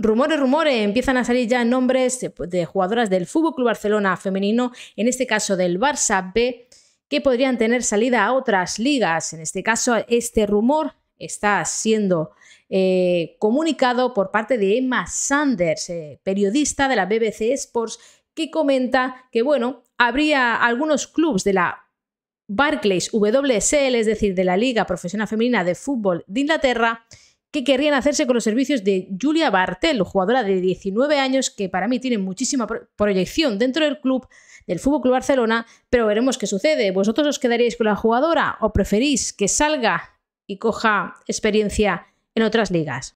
Rumores, rumores, empiezan a salir ya nombres de, jugadoras del Fútbol Club Barcelona femenino, en este caso del Barça B, que podrían tener salida a otras ligas. En este caso, este rumor está siendo eh, comunicado por parte de Emma Sanders, eh, periodista de la BBC Sports, que comenta que, bueno, habría algunos clubes de la Barclays WSL, es decir, de la Liga Profesional Femenina de Fútbol de Inglaterra, que querrían hacerse con los servicios de Julia Bartel, jugadora de 19 años que para mí tiene muchísima proyección dentro del club, del Fútbol Club Barcelona, pero veremos qué sucede. ¿Vosotros os quedaríais con la jugadora o preferís que salga y coja experiencia en otras ligas?